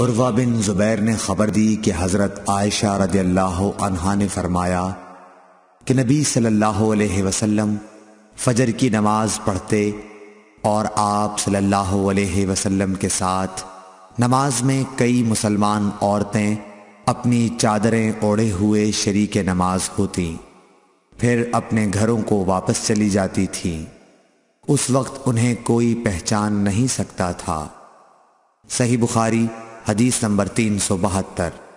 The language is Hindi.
उर्वा बिन जुबैर ने खबर दी कि हजरत आयशा रदी अल्लाह ने फरमाया कि नबी सल्लल्लाहु अलैहि वसल्लम फजर की नमाज पढ़ते और आप सल्लल्लाहु अलैहि वसल्लम के साथ नमाज में कई मुसलमान औरतें अपनी चादरें ओढ़े हुए शरीक नमाज होती फिर अपने घरों को वापस चली जाती थी उस वक्त उन्हें कोई पहचान नहीं सकता था सही बुखारी हदीस नंबर तीन सौ बहत्तर